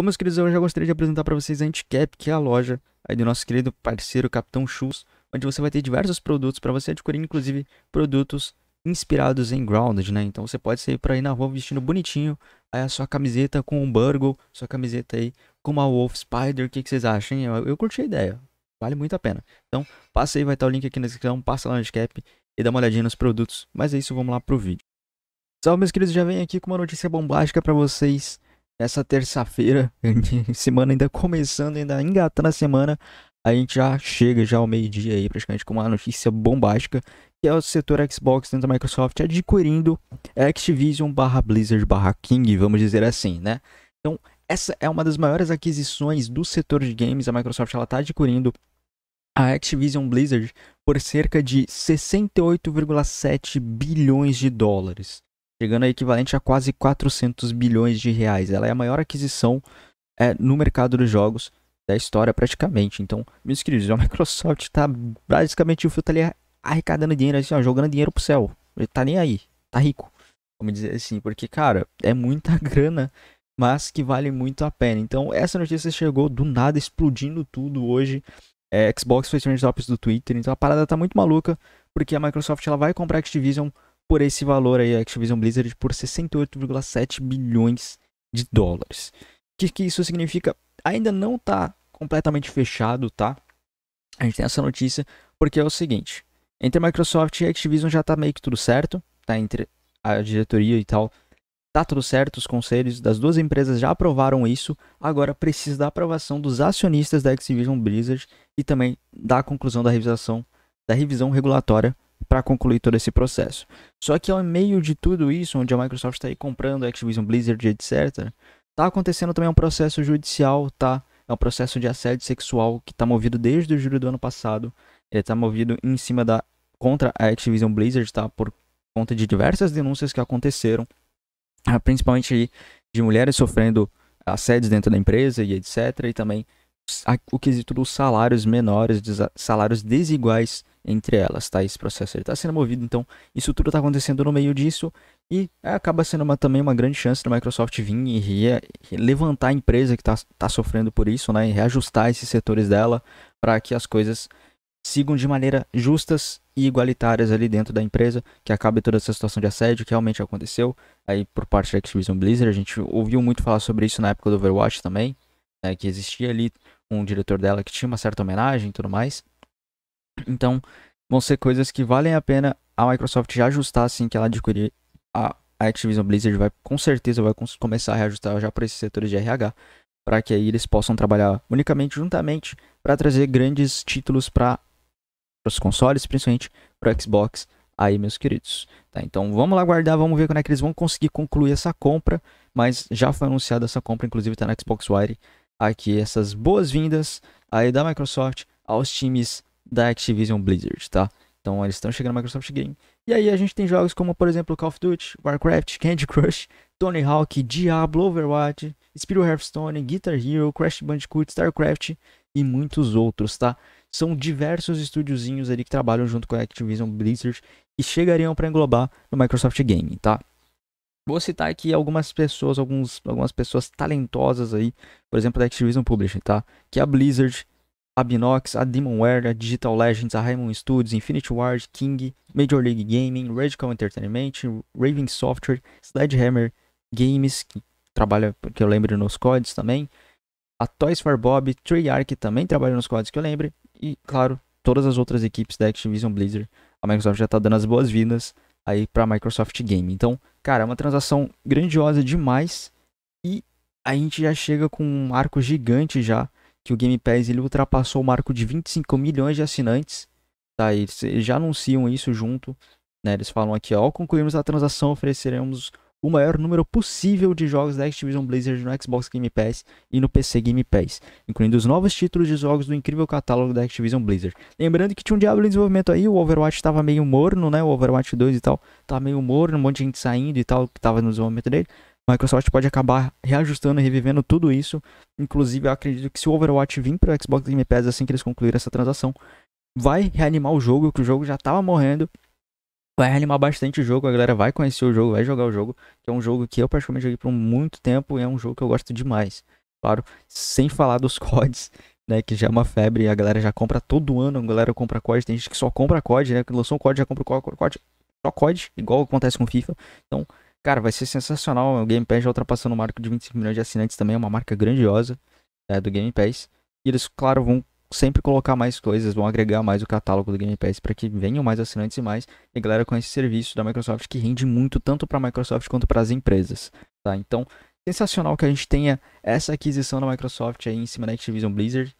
Bom, meus queridos, eu já gostaria de apresentar para vocês a Anticap, que é a loja aí do nosso querido parceiro Capitão Shoes, onde você vai ter diversos produtos para você adquirir, inclusive produtos inspirados em Grounded, né? Então você pode sair para ir na rua vestindo bonitinho aí a sua camiseta com um Burgle, sua camiseta aí com uma Wolf Spider, o que, que, vocês acham? Eu, eu curti a ideia, vale muito a pena. Então passa aí, vai estar o link aqui na descrição, passa lá no Anticap e dá uma olhadinha nos produtos. Mas é isso, vamos lá pro vídeo. Salve meus queridos, já venho aqui com uma notícia bombástica para vocês essa terça-feira, semana ainda começando, ainda engatando a semana, a gente já chega já ao meio-dia aí, praticamente com uma notícia bombástica, que é o setor Xbox dentro da Microsoft adquirindo Activision barra Blizzard barra King, vamos dizer assim, né? Então, essa é uma das maiores aquisições do setor de games, a Microsoft ela tá adquirindo a Activision Blizzard por cerca de 68,7 bilhões de dólares chegando a equivalente a quase 400 bilhões de reais. Ela é a maior aquisição é, no mercado dos jogos da história praticamente. Então, meus queridos, a Microsoft está basicamente o filtro tá ali arrecadando dinheiro, assim, ó, jogando dinheiro pro céu. Ele tá nem aí, tá rico. Vamos dizer assim, porque, cara, é muita grana, mas que vale muito a pena. Então, essa notícia chegou do nada, explodindo tudo hoje. É, Xbox foi trend tops do Twitter, então a parada tá muito maluca, porque a Microsoft ela vai comprar a Activision por esse valor aí, a Activision Blizzard, por 68,7 bilhões de dólares. O que, que isso significa? Ainda não está completamente fechado, tá? A gente tem essa notícia, porque é o seguinte: entre a Microsoft e a Activision já está meio que tudo certo, tá? Entre a diretoria e tal, tá tudo certo, os conselhos das duas empresas já aprovaram isso, agora precisa da aprovação dos acionistas da Activision Blizzard e também da conclusão da revisão da revisão regulatória para concluir todo esse processo. Só que ao meio de tudo isso, onde a Microsoft está aí comprando a Activision Blizzard, etc., tá acontecendo também um processo judicial, tá? É um processo de assédio sexual que está movido desde o julho do ano passado. Ele está movido em cima da contra a Activision Blizzard, tá? Por conta de diversas denúncias que aconteceram, ah, principalmente aí de mulheres sofrendo assédios dentro da empresa e etc. E também o quesito dos salários menores, salários desiguais entre elas, tá? Esse processo está sendo movido, então isso tudo está acontecendo no meio disso e é, acaba sendo uma, também uma grande chance da Microsoft vir e, e, e levantar a empresa que está tá sofrendo por isso, né? E reajustar esses setores dela para que as coisas sigam de maneira justas e igualitárias ali dentro da empresa, que acabe toda essa situação de assédio que realmente aconteceu aí por parte da Activision Blizzard. A gente ouviu muito falar sobre isso na época do Overwatch também, né? que existia ali um diretor dela que tinha uma certa homenagem e tudo mais. Então, vão ser coisas que valem a pena a Microsoft já ajustar assim que ela adquirir a Activision Blizzard vai com certeza vai começar a reajustar já para esses setores de RH, para que aí eles possam trabalhar unicamente juntamente para trazer grandes títulos para os consoles, principalmente para o Xbox aí, meus queridos. Tá, então vamos lá aguardar, vamos ver quando é que eles vão conseguir concluir essa compra, mas já foi anunciada essa compra, inclusive está na Xbox Wire aqui essas boas-vindas aí da Microsoft aos times da Activision Blizzard, tá? Então eles estão chegando na Microsoft Game. E aí a gente tem jogos como, por exemplo, Call of Duty, Warcraft, Candy Crush, Tony Hawk, Diablo, Overwatch, Spirit Hearthstone, Guitar Hero, Crash Bandicoot, StarCraft e muitos outros, tá? São diversos estúdiozinhos ali que trabalham junto com a Activision Blizzard e chegariam para englobar no Microsoft Game, tá? Vou citar aqui algumas pessoas, alguns, algumas pessoas talentosas aí, por exemplo, da Activision Publishing, tá? Que é a Blizzard, a Binox, a Demonware, a Digital Legends, a Raymond Studios, Infinity Ward, King, Major League Gaming, Radical Entertainment, Raven Software, Sledgehammer Games, que trabalha, que eu lembro, nos codes também, a Toys for Bob, Treyarch também trabalha nos codes que eu lembro, e, claro, todas as outras equipes da Activision Blizzard. A Microsoft já está dando as boas-vindas aí para a Microsoft Game. Então, cara, é uma transação grandiosa demais e a gente já chega com um arco gigante já que o Game Pass ele ultrapassou o marco de 25 milhões de assinantes. Tá? Eles, já anunciam isso junto. Né? Eles falam aqui, ó, ao concluirmos a transação, ofereceremos o maior número possível de jogos da Activision Blizzard no Xbox Game Pass e no PC Game Pass, incluindo os novos títulos de jogos do incrível catálogo da Activision Blizzard. Lembrando que tinha um diabo em desenvolvimento aí, o Overwatch estava meio morno, né? O Overwatch 2 e tal, tava tá meio morno, um monte de gente saindo e tal, que tava no desenvolvimento dele. Microsoft pode acabar reajustando e revivendo tudo isso. Inclusive, eu acredito que se o Overwatch vir para o Xbox Game Pass assim que eles concluírem essa transação, vai reanimar o jogo, que o jogo já estava morrendo. Vai reanimar bastante o jogo, a galera vai conhecer o jogo, vai jogar o jogo, que é um jogo que eu praticamente joguei por muito tempo e é um jogo que eu gosto demais. Claro, sem falar dos CODs, né, que já é uma febre, a galera já compra todo ano, a galera compra COD, tem gente que só compra COD, né, que lançou um COD, já compra o COD, só COD, igual acontece com FIFA. Então, Cara, vai ser sensacional. O Game Pass já ultrapassando o marco de 25 milhões de assinantes também. É uma marca grandiosa é, do Game Pass. E eles, claro, vão sempre colocar mais coisas, vão agregar mais o catálogo do Game Pass para que venham mais assinantes e mais. E a galera conhece esse serviço da Microsoft que rende muito tanto para a Microsoft quanto para as empresas. Tá? Então, sensacional que a gente tenha essa aquisição da Microsoft aí em cima da Activision Blizzard.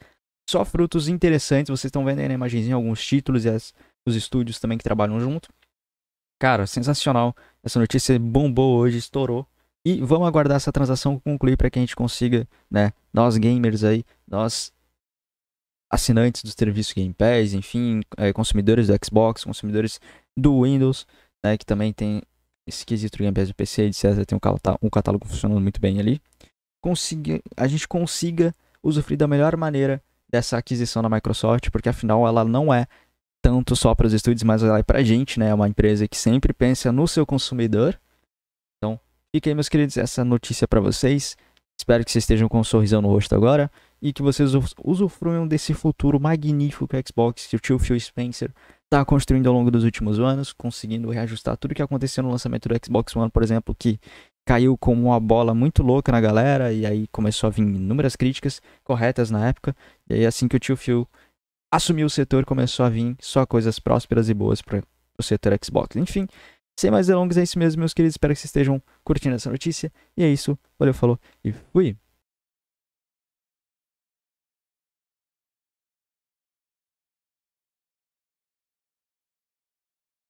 Só frutos interessantes, vocês estão vendo aí na imagenzinha alguns títulos e as, os estúdios também que trabalham junto. Cara, sensacional. Essa notícia bombou hoje, estourou. E vamos aguardar essa transação concluir para que a gente consiga, né? Nós gamers aí, nós assinantes do serviço Game Pass, enfim, é, consumidores do Xbox, consumidores do Windows, né? Que também tem esse quesito do Game Pass do PC, etc. Tem um catálogo, um catálogo funcionando muito bem ali. Consiga, a gente consiga usufruir da melhor maneira dessa aquisição da Microsoft, porque afinal ela não é tanto só para os estúdios, mas ela é para a gente, né? É uma empresa que sempre pensa no seu consumidor. Então, fiquei aí, meus queridos, essa notícia para vocês. Espero que vocês estejam com um sorrisão no rosto agora e que vocês usufruam desse futuro magnífico que a Xbox, que o tio Phil Spencer está construindo ao longo dos últimos anos, conseguindo reajustar tudo que aconteceu no lançamento do Xbox One, por exemplo, que caiu como uma bola muito louca na galera e aí começou a vir inúmeras críticas corretas na época. E aí assim que o tio Phil assumiu o setor, começou a vir só coisas prósperas e boas para o setor Xbox. Enfim, sem mais delongas, é isso mesmo, meus queridos. Espero que vocês estejam curtindo essa notícia. E é isso. Valeu, falou e fui!